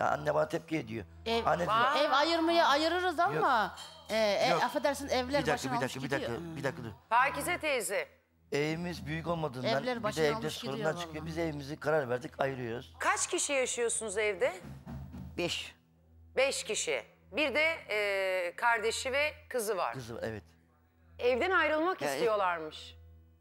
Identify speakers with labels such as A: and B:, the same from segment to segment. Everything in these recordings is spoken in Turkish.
A: Ya anne bana tepki ediyor. Ev, Anne diyor.
B: ev ayırmaya ayırırız ama. E, e, affedersin
C: evler Bir dakika, başına bir dakika, bir dakika, bir dakika dur. Hmm. Pakize teyze.
A: Evimiz büyük olmadığından Evler bir de evde sorunlar çıkıyor. Biz evimizi karar verdik, ayırıyoruz.
C: Kaç kişi yaşıyorsunuz evde? Beş Beş kişi. Bir de e, kardeşi ve kızı var. kızı evet. Evden ayrılmak e, istiyorlarmış.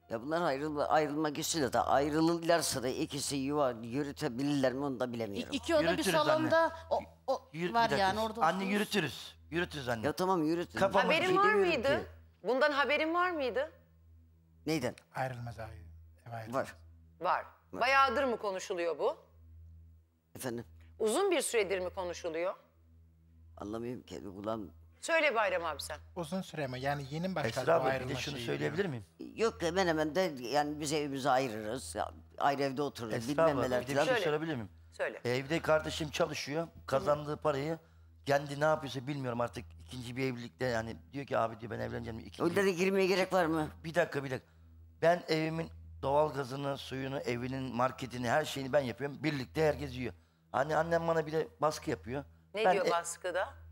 D: Ya bunlar ayrılma, ayrılmak istiyor da ayrılırlarsa da ikisi yuva yürütebilirler mi onu da bilemiyorum. İki iki oda bir salonda
C: o, o Yürü- var bir dakika. orada. Anne
D: yürütürüz. Yürütürüz anne. Ya tamam yürütürüz. Kafam- Haberin var yürütün. mıydı?
C: Bundan haberin var mıydı?
D: Neyden? Ayrılmaz abi. Ev Var.
C: Var. Bayağıdır mı konuşuluyor bu? Efendim Uzun bir süredir mi konuşuluyor?
D: anlamıyorum ki. Ulan
C: Söyle Bayram abi sen.
B: Uzun süre mi? Yani yeni başlar Esra abla bir de şunu söyleyebilir miyim?
D: Yok hemen hemen de yani biz evimizi ayırırız. Ayrı evde otururuz. Esra Bilmem abla neler bir de bir şey sorabilir
A: miyim? Söyle. Evde kardeşim çalışıyor. Kazandığı parayı kendi ne yapıyorsa bilmiyorum artık ikinci bir evlilikte yani diyor ki abi diyor ben evleneceğim. Ikinci... Öyle girmeye gerek var mı? Bir dakika bir dakika. Ben evimin doğal gazını, suyunu, evinin, marketini, her şeyini ben yapıyorum. Birlikte herkes yiyor. Hani annem bana bir de baskı yapıyor. Ne ben diyor e-
C: baskıda?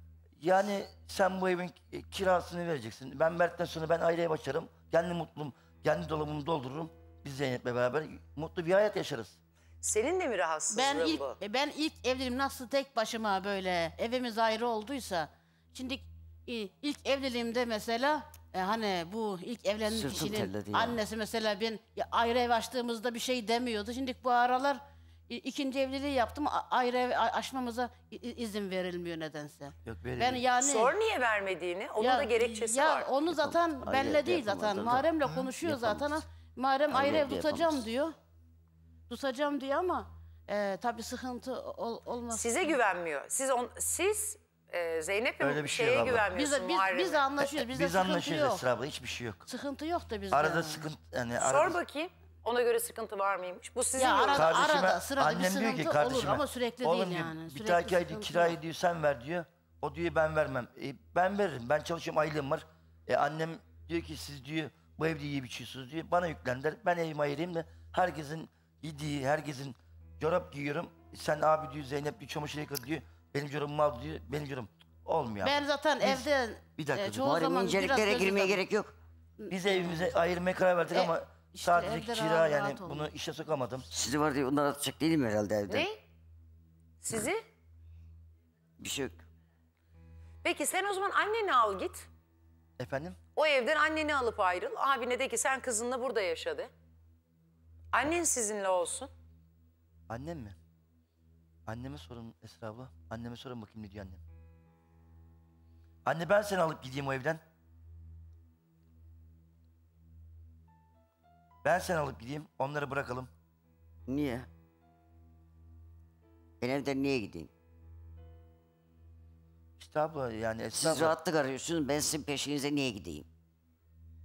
A: Yani sen bu evin e, kirasını vereceksin. Ben Mert'ten sonra ben aileye başlarım. Kendi mutlum, kendi dolabımı doldururum. Biz Zeynep'le beraber mutlu bir hayat yaşarız.
B: Senin de mi rahatsızlığın ben ilk, bu? E, ben ilk evliliğim nasıl tek başıma böyle evimiz ayrı olduysa. Şimdi ilk evliliğimde mesela e, hani bu ilk evlenen kişinin annesi mesela ben ayrı ev açtığımızda bir şey demiyordu. Şimdi bu aralar ikinci evliliği yaptım. Ayrı ev açmamıza izin verilmiyor nedense.
C: Yok, verilmiyor. Ben yani Sor niye vermediğini. Onun da gerekçesi ya var. onu zaten Ayrı belli ev değil yapamaz zaten. zaten. Muharrem'le
B: konuşuyor Yapamaz. zaten. Muharrem Ayrı ayrı ev tutacağım diyor. Tutacağım diyor ama e, tabii sıkıntı ol, olmaz. Size güvenmiyor. Siz
C: on, siz e, Zeynep Öyle bir şey şeye var güvenmiyorsun biz, biz, Muharrem'e. biz anlaşıyoruz. Bizde Biz sıkıntı Esra abla hiçbir şey yok. Sıkıntı yok da bizde. Arada sıkıntı yani arada Sor bakayım. Ona göre sıkıntı var mıymış? Bu sizin Ya arada, Kardeşime arada sırada bir annem diyor ki sıkıntı olur ama sürekli Oğlum değil diyor, yani. bir dahaki ay kirayı
A: diyor sen ver diyor. O diyor ben vermem. E, ben veririm. Ben çalışıyorum aylığım var. E, annem diyor ki siz diyor bu evde iyi biçiyorsunuz diyor. Bana yüklendiler. Ben evime ayırayım da herkesin yediği, herkesin çorap giyiyorum. E, sen abi diyor Zeynep diyor çamaşır yıkadı diyor. Benim çorabımı al diyor. Benim çorabım. Olmuyor. Ben zaten evde bir dakika, e, çoğu Var zaman inceliklere gözüm- girmeye gerek yok. Biz evimize ayırmaya karar verdik E, ama işte Sadece kira rahat yani rahat bunu işe sokamadım.
D: Sizi var diye ondan atacak değilim herhalde evde. Ne? Sizi? Bir şey yok.
C: Peki sen o zaman anneni al git. Efendim? O evden anneni alıp ayrıl. Abine de ki sen kızınla burada yaşadı. Annen sizinle olsun.
A: Annem mi? Anneme sorun Esra abla. Anneme sorun bakayım ne diyor annem. Anne ben seni alıp gideyim o evden. Ben sen alıp gideyim, onları bırakalım.
D: Niye? Ben evden niye gideyim? İşte abla yani Siz rahatlık arıyorsunuz, ben sizin peşinize niye gideyim?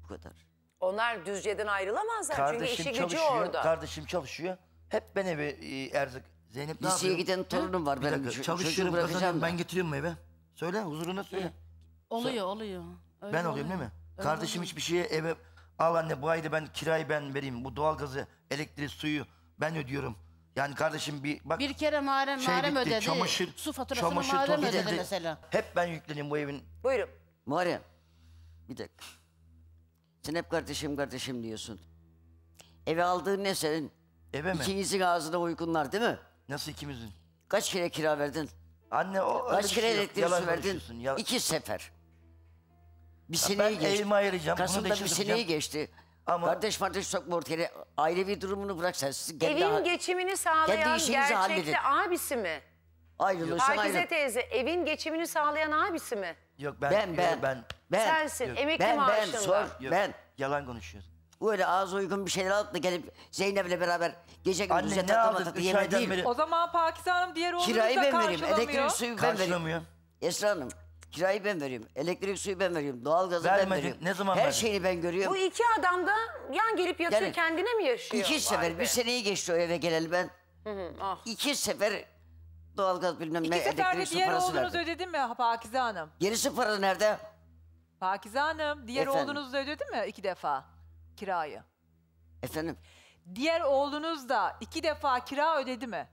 D: Bu kadar.
C: Onlar Düzce'den ayrılamazlar Kardeşim çünkü işi gücü çalışıyor, orada.
A: Kardeşim çalışıyor. Hep ben eve e, erzak... Zeynep ne Liseye yapıyor? giden torunum var Bir dakika, çalışıyorum kazanıyorum, ben getiriyorum eve. Söyle, huzuruna söyle.
B: Oluyor oluyor. Öyle ben oluyorum değil mi? Öyle Kardeşim oluyor.
A: hiçbir şeye eve Al anne bu ayda ben kirayı ben vereyim. Bu doğalgazı, elektriği, suyu ben ödüyorum. Yani kardeşim bir bak.
B: Bir kere Muharrem, şey Muharrem bitti, ödedi. Çamaşır, su faturasını çamaşır, Muharrem ödedi edildi. mesela.
D: Hep ben yükleneyim bu evin. Buyurun. Muharrem bir dakika. Sen hep kardeşim kardeşim diyorsun. Eve aldığın ne senin? Eve mi? İkinizin ağzına uykunlar değil mi? Nasıl ikimizin? Kaç kere kira verdin? Anne o Kaç kere şey elektriği verdin? Yalan. İki sefer. Bir seneye ben geçti. elimi ayıracağım. Kasım'da bir değiştireceğim. geçti. Ama- Kardeş kardeş sokma ortaya. Ailevi durumunu bırak sen. Siz kendi Evin
C: geçimini sağlayan işinizi halledin. gerçekte abisi mi?
D: ayrılıyorsan ayrıl. Pakize
C: teyze evin geçimini sağlayan abisi mi?
D: Yok ben, Ben ben. yok, ben. Ben. Sensin emekli ben ben sor Yok, ben. Yalan konuşuyorsun. Böyle ağza uygun bir şeyler alıp da gelip Zeynep'le beraber gece Anne, gündüz ne yatakta aldın? matakta Üç O zaman Pakize Hanım diğer oğlunu da Kirayı ben vereyim, karşılamıyor. elektrik suyu ben vereyim. Karşılamıyor. Esra Hanım Kirayı ben veriyorum. Elektrik suyu ben veriyorum. Doğalgazı ben veriyorum. Ne zaman Her verdin? şeyini ben görüyorum. Bu
C: iki adam da yan gelip yatıyor Yani kendine mi yaşıyor? İki sefer Vay be. bir
D: seneyi geçti o eve geleli ben. Hı hı, ah. İki sefer doğalgaz bilmem ne İki seferde diğer parası oğlunuzu
C: verdim. mi Pakize Hanım?
D: Gerisi para nerede?
C: Pakize Hanım diğer Efendim? oğlunuzu da mi iki defa kirayı? Efendim? Diğer oğlunuz da iki defa kira ödedi mi?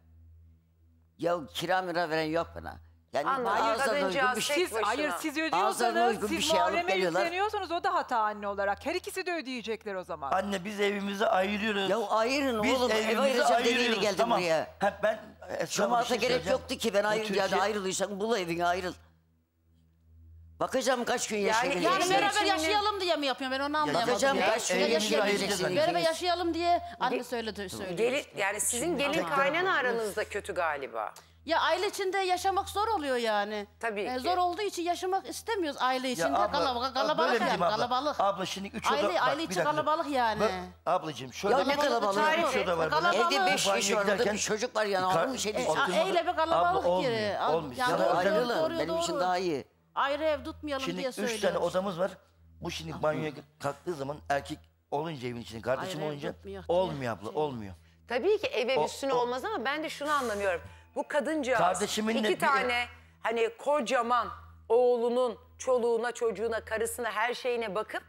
D: Ya kira mira veren yok bana.
A: Yani Anladım. Hayır, ağza şey bir şey. Siz, hayır siz ödüyorsanız siz bir şey Muharrem'e yükleniyorsunuz
C: o da hata anne olarak. Her ikisi de ödeyecekler o zaman.
A: Anne biz evimizi ayırıyoruz. Ya ayırın biz oğlum ev ayıracağım dediğiyle geldim tamam. buraya. Ha, ben Şamata e, şey gerek yoktu ki ben ayrılacağım. Yani
D: Türkiye... ayrılıyorsan bul evini ayrıl. Bakacağım kaç gün yaşayabilirim. Yani, yani beraber
B: yaşayalım diye mi yapıyorum ben onu anlayamadım. Bakacağım ya, kaç gün yaşayabileceksiniz. Beraber yaşayalım diye anne
C: söyledi. söyledi. Gelin, yani sizin gelin kaynana aranızda kötü galiba.
B: Ya aile içinde yaşamak zor oluyor yani. Tabii e, ki. Zor olduğu için yaşamak istemiyoruz aile içinde. Ya abla, kalabalık, kalabalık yani abla. kalabalık.
A: Abla şimdi üç aile, oda... Aile, aile içi kalabalık yani. Bak, ablacığım şöyle... Ya ne kalabalık? Üç oda var. Kalabalık. Evde beş kişi orada bir çocuk var yani. Kar, şey e, eyle bir kalabalık abla, Olmuyor.
B: Yani ya ayrılın. Benim için daha iyi. Ayrı ev tutmayalım diye söylüyoruz. Şimdi üç tane odamız
D: var.
A: Bu şimdi ah. banyoya kalktığı zaman erkek olunca evin içinde, kardeşim olunca olmuyor abla, olmuyor.
C: Tabii ki eve üstüne olmaz ama ben de şunu anlamıyorum. Bu kadıncağız Kardeşimin iki tane hani kocaman oğlunun çoluğuna çocuğuna karısına her şeyine bakıp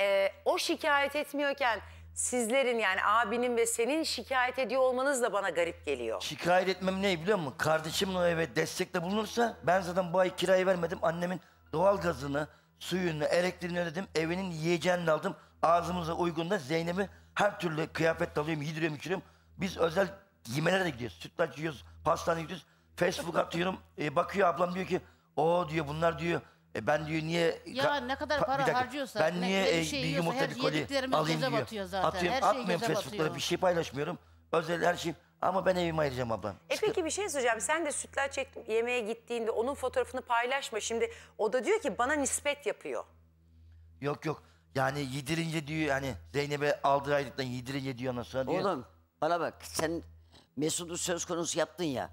C: e, o şikayet etmiyorken sizlerin yani abinin ve senin şikayet ediyor olmanız da bana garip geliyor.
A: Şikayet etmem ne biliyor musun? Kardeşim o eve destekte bulunursa ben zaten bu ay kirayı vermedim. Annemin doğal gazını, suyunu, elektriğini ödedim. Evinin yiyeceğini aldım. Ağzımıza uygun da Zeynep'i her türlü kıyafet alıyorum, yediriyorum, içiriyorum. Biz özel yemeğe de gidiyoruz. sütler yiyoruz, pastane gidiyoruz. Facebook atıyorum. E, bakıyor ablam diyor ki o diyor bunlar diyor e ben diyor niye Ya ne kadar para dakika, harcıyorsa, ben ne- niye ne e, bir e, şey bir yumurta bir kolye yediklerimiz alayım diyor. batıyor zaten, Atıyorum, her şey atmıyorum göze Facebook'lara bir şey paylaşmıyorum. Özel her şey ama ben evime ayıracağım ablam.
C: E peki bir şey söyleyeceğim. Sen de sütler çek yemeğe gittiğinde onun fotoğrafını paylaşma. Şimdi o da diyor ki bana nispet yapıyor.
A: Yok yok. Yani yedirince diyor hani Zeynep'e aldığı aylıktan yedirince diyor anasına diyor. Oğlum
D: bana bak sen Mesut'u söz konusu yaptın ya.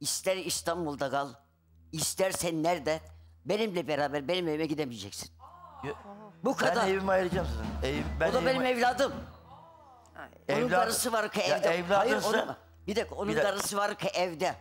D: İster İstanbul'da kal, istersen nerede benimle beraber benim evime gidemeyeceksin.
A: Ya, Bu kadar. Ben evime ayıracağım sizi. Ev, ben o da evime... benim evladım. Evlad... Onun karısı var ki evde. Ya, evladınsa... Hayır, onun... Bir dakika. onun bir dakika. karısı
D: var ki evde.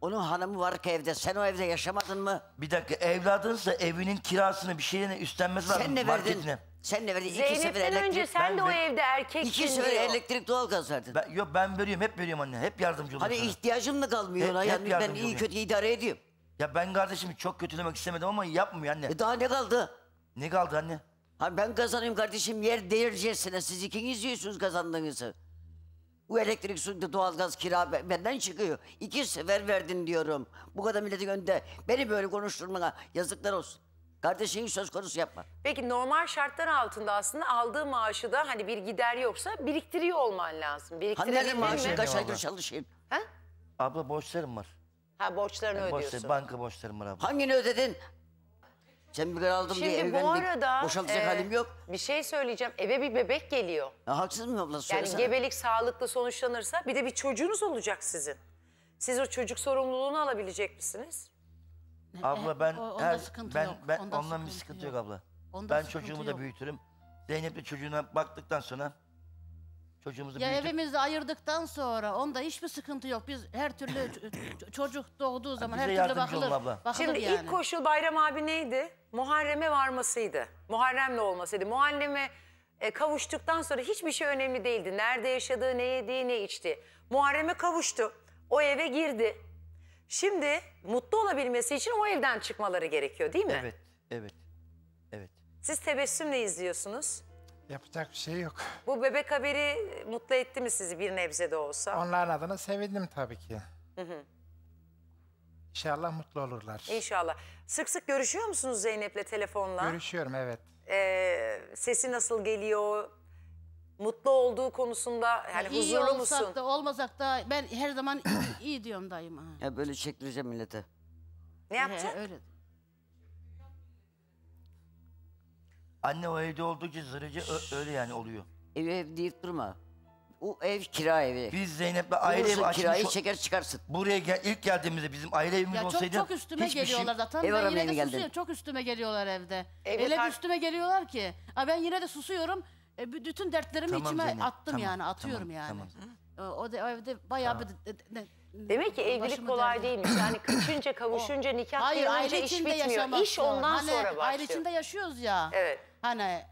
D: Onun hanımı var ki evde. Sen o evde yaşamadın mı?
A: Bir dakika evladınsa evinin kirasını bir şeyine üstlenmesi lazım. Sen ne verdin? Marketine. Sen ne verdin iki sefer elektrik. önce sen Ben de o de- evde erkektin iki sefer diyor. elektrik doğalgaz verdin. Ben, yok ben veriyorum hep veriyorum anne. Hep yardımcı oluyorum. Hani sana. ihtiyacım da kalmıyor Hep- ona. hep ben iyi kötü
D: idare ediyorum. Ya ben kardeşim çok kötülemek istemedim ama yapmıyor anne. E daha ne kaldı? Ne kaldı anne? Ha ben kazanayım kardeşim yer değircesine siz ikiniz yiyorsunuz kazandığınızı. Bu elektrik su doğalgaz kira benden çıkıyor. İki sefer verdin diyorum. Bu kadar milletin önünde beni böyle konuşturmana yazıklar olsun. Kardeşliğin söz konusu yapma.
C: Peki normal şartlar altında aslında aldığı maaşı da hani bir gider yoksa biriktiriyor olman lazım. Hani Biriktirebildin Hani maaşın mi? kaç aydır
A: çalışayım? Ha? Abla borçlarım var.
C: Ha borçlarını Yani borçlar- ödüyorsun. banka
D: borçlarım var
A: abla. Hangini
C: ödedin?
D: Sen bir kere
A: aldım Şimdi evlendik. bu
C: arada Boşaltacak e, halim yok. Bir şey söyleyeceğim. Eve bir bebek geliyor.
D: Ya, haksız mıyım abla? Yani gebelik
C: sağlıklı sonuçlanırsa bir de bir çocuğunuz olacak sizin. Siz o çocuk sorumluluğunu alabilecek misiniz? Eh, eh, abla ben o- onda her sıkıntı ben yok,
A: onda ondan bir sıkıntı yok, yok. abla.
C: Onda ben sıkıntı çocuğumu da
A: büyütürüm. Zeynep de çocuğuna baktıktan sonra çocuğumuzu Ya büyütüp
B: evimizde ayırdıktan sonra onda hiçbir sıkıntı yok. Biz her türlü çocuk doğduğu
C: zaman her türlü bakılır. olun abla. bakılır Şimdi yani. ilk koşul Bayram abi neydi? Muharrem'e varmasıydı. Muharrem'le olmasıydı. Muharrem'e e, kavuştuktan sonra hiçbir şey önemli değildi. Nerede yaşadığı, ne yediği, ne içti. Muharrem'e kavuştu. O eve girdi. Şimdi mutlu olabilmesi için o evden çıkmaları gerekiyor değil mi? Evet,
A: evet, evet.
C: Siz tebessümle izliyorsunuz.
B: Yapacak bir şey yok.
C: Bu bebek haberi mutlu etti mi sizi bir nebze de olsa?
B: Onların adına sevindim tabii ki. Hı hı. İnşallah mutlu olurlar.
C: İnşallah. Sık sık görüşüyor musunuz Zeynep'le telefonla?
B: Görüşüyorum evet.
C: Ee, sesi nasıl geliyor? Mutlu olduğu konusunda yani iyi huzurlu olsak musun?
B: da olmasak da ben her zaman iyi, diyorum daima.
D: Ya böyle çektireceğim millete.
B: Ne yapacak? He, öyle.
A: Anne o evde oldukça zırıcı ö- öyle yani oluyor. Ev ev deyip durma.
D: O ev kira
A: evi. Biz Zeynep'le aile Bulursun evi kirayı açmış. çeker çıkarsın. Buraya gel- ilk geldiğimizde bizim aile evimiz Ya çok olsaydı çok üstüme şey- geliyorlar zaten. Ev Ben aramaya yine de susuyorum.
B: Çok üstüme geliyorlar evde. Evde Öyle bir üstüme geliyorlar ki. Ha ben yine de susuyorum. E, bütün dertlerimi Tamam içime Zeynep, attım tamam, yani atıyorum tamam,
C: yani. tamam. E, O, da, o evde bayağı bir... de- Demek ki evlilik kolay derdi. değilmiş. Yani kaçınca, kavuşunca, nikah Hayır aile iş içinde bitmiyor. yaşamak İş ondan Hani sonra başlıyor. Aile içinde
B: yaşıyoruz ya. Evet. Hani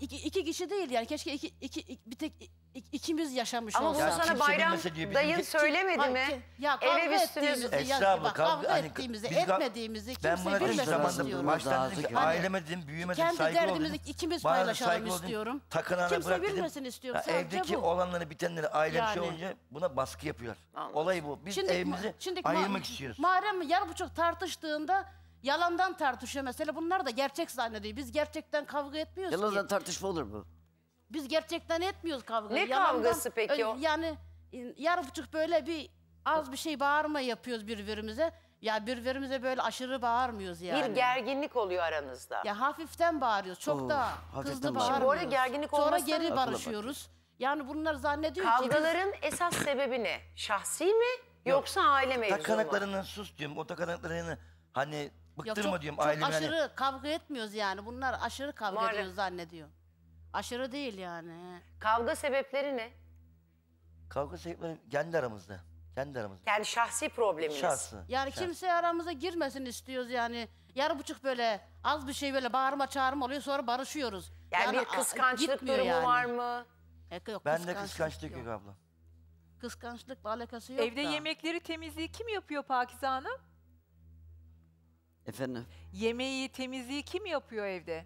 B: iki, iki kişi değil yani keşke iki, iki, iki- bir tek İk- ikimiz yaşamış Ama bunu sana bayram, dayın şey- söylemedi mi? Ya kavga Eve üstünüz. ettiğimizi, ya, Esra kavga hani ettiğimizi, biz etmediğimizi
A: kimse buna tüm bilmesin zamanda istiyorum. baştan dedim ki Hani aileme dedim büyüyemedim kendi saygı oldum. derdimizi ikimiz paylaşalım istiyorum. Takınana Kimse bırak dedim. bilmesin istiyorum, Ya evdeki bu. olanları bitenleri ailem şey Yani. olunca buna baskı yapıyor. Olay bu. Biz evimizi ma- ayırmak istiyoruz.
B: Muharrem yarı buçuk tartıştığında yalandan tartışıyor mesela. Bunlar da gerçek zannediyor. Biz gerçekten kavga etmiyoruz ki. Yalanla
D: tartışma olur mu?
B: Biz gerçekten etmiyoruz kavga. Ne Yalandan, kavgası peki o? Yani yarı buçuk böyle bir az bir şey bağırma yapıyoruz birbirimize. Ya birbirimize böyle aşırı bağırmıyoruz yani. Bir gerginlik
C: oluyor aranızda. Ya
B: hafiften
C: bağırıyoruz. Çok da hızlı bağırmıyoruz. Bu arada gerginlik Sonra geri barışıyoruz. Yani bunlar zannediyor Kavgaların ki... Kavgaların biz... esas sebebi ne? Şahsi mi yoksa Yok. aile mevzusu mu? Takanaklarını
A: sus diyorum. O takanaklarını hani bıktırma Yok, çok, ailemi. Çok hani. aşırı hani...
B: kavga etmiyoruz yani. Bunlar aşırı kavga Maalesef. zannediyor. Aşırı değil yani. Kavga sebepleri ne?
A: Kavga sebepleri kendi aramızda. Kendi aramızda.
B: Yani şahsi probleminiz. Şahsı. Yani şahsı. kimse aramıza girmesin istiyoruz yani. Yarı buçuk böyle az bir şey böyle bağırma çağırma oluyor sonra barışıyoruz. Yani, yani bir kıskançlık durumu yani. var mı? E, yok, ben de kıskançlık yok, yok abla. Kıskançlıkla alakası yok Evde da.
C: yemekleri temizliği kim yapıyor Pakize Hanım? Efendim? Yemeği temizliği kim yapıyor evde?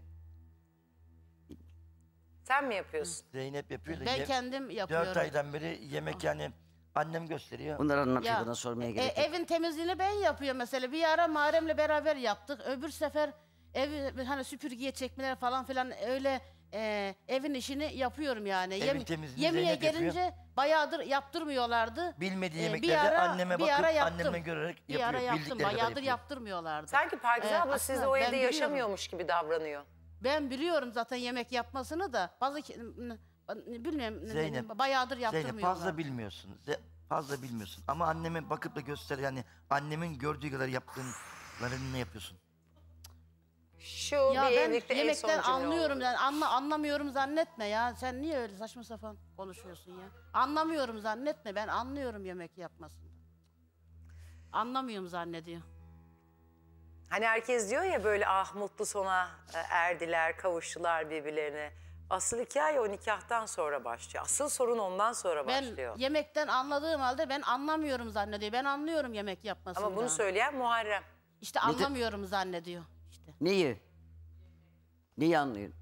C: Sen mi yapıyorsun?
A: Zeynep yapıyor. Ben ye-
C: kendim yapıyorum.
A: Dört aydan beri yemek ah. yani annem gösteriyor. Bunları anlatıyor bana sormaya e, gerek
B: yok. evin temizliğini ben yapıyorum mesela. Bir ara Marem'le beraber yaptık. Öbür sefer ev hani süpürgeye çekmeler falan filan öyle e, evin işini yapıyorum yani. Evin temizliğini yemeğe Zeynep yapıyor. gelince bayağıdır yaptırmıyorlardı. Bilmediği E, yemekleri de anneme bir bakıp ara anneme annemden görerek Bir yapıyor. ara yaptım. Bayağıdır yapıyor.
C: yaptırmıyorlardı. Sanki Pakize Ee, abla sizde o evde yaşamıyormuş gibi davranıyor.
B: Ben biliyorum zaten yemek yapmasını da fazla bilmiyorum Zeynep, bayağıdır
C: yaptırmıyorlar. Zeynep fazla
A: bilmiyorsun. fazla bilmiyorsun. Ama anneme bakıp da göster yani annemin gördüğü kadar yaptığınlarını ne yapıyorsun?
C: Şu ya ben yemekten anlıyorum yani
B: anla, anlamıyorum zannetme ya. Sen niye öyle saçma sapan konuşuyorsun ya? Anlamıyorum zannetme ben anlıyorum yemek yapmasını.
C: Anlamıyorum zannediyor. Hani herkes diyor ya böyle ah mutlu sona e, erdiler, kavuştular birbirlerine. Asıl hikaye o nikahtan sonra başlıyor. Asıl sorun ondan sonra ben başlıyor. Ben
B: yemekten anladığım halde ben anlamıyorum zannediyor. Ben anlıyorum yemek yapmasını. Ama bunu söyleyen Muharrem. İşte anlamıyorum zannediyor.
C: İşte. Neyi?
D: Neyi anlıyorsun?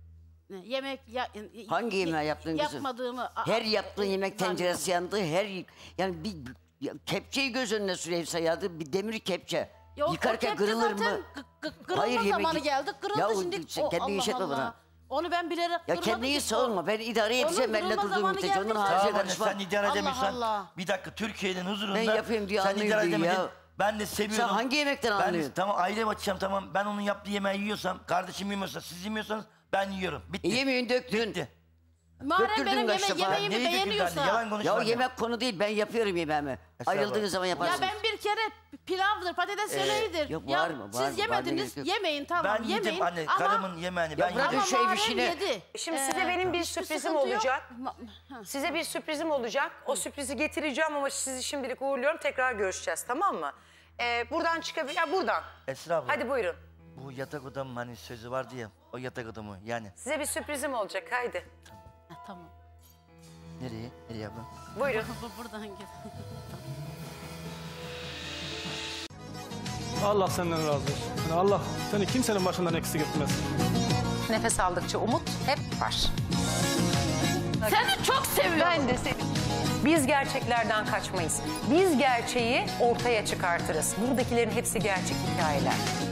B: Yemek ya, e, e, hangi yemeği yaptığın kızım? Yapmadığımı. Her yaptığın yemek
D: tenceresi yandı. Her yani bir kepçeyi göz önüne süreyim sayadı. Bir demir kepçe. Ya Yıkarken kırılır mı? gı- gı- Kırılma Hayır, yemek- geldi. Kırıldı Ya şimdi. sen kendini Allah
B: işletme Allah. buna. Onu ben bilerek Ya kendini ki. savunma. Ben idare edeceğim. Benimle durma durduğum zamanı Onun geldi. karışma. sen idare Allah edemiyorsan. Allah.
A: Bir dakika Türkiye'nin huzurunda. Ben yapayım diye Sen anlıyor idare ya. Ben de seviyorum. Sen hangi yemekten ben, anlıyorsun? Tamam aile açacağım tamam. Ben onun yaptığı yemeği yiyorsam, kardeşim yemiyorsa, siz
D: yemiyorsanız ben yiyorum. Bitti. E, yemeğini döktün. Bitti. Madem benim yeme- defa. yemeğimi Neyi beğeniyorsa. Yalan Ya o yemek konu değil ben yapıyorum yemeğimi. Estağfurullah. zaman zaman Ya
B: ben bir kere pilavdır, patates ee, yemeğidir. yok, Ya var mı, var mı, Siz yemediniz, demek yok. yemeğin tamam Ben yemeyin. yedim anne ama, karımın yemeğini ben bırak- yedim. ama şey bir Muharrem yedi. Şimdi size ee, benim bir sürprizim olacak.
C: Size bir sürprizim olacak. O sürprizi getireceğim ama sizi şimdilik uğurluyorum. Tekrar görüşeceğiz tamam mı? Ee, buradan çıkabilir. Ya buradan. Esra abla Hadi buyurun.
A: bu yatak odam hani sözü var diye o yatak odamı yani.
C: Size bir sürprizim olacak haydi. Ha, tamam.
A: Nereye? Nereye
D: abla?
C: Buyurun. Bu Buradan gel.
B: Allah senden razı olsun. Allah seni kimsenin başından eksik etmez.
C: Nefes aldıkça umut hep var. Seni çok seviyorum. Ben de seni. Biz gerçeklerden kaçmayız. Biz gerçeği ortaya çıkartırız. Buradakilerin hepsi gerçek hikayeler.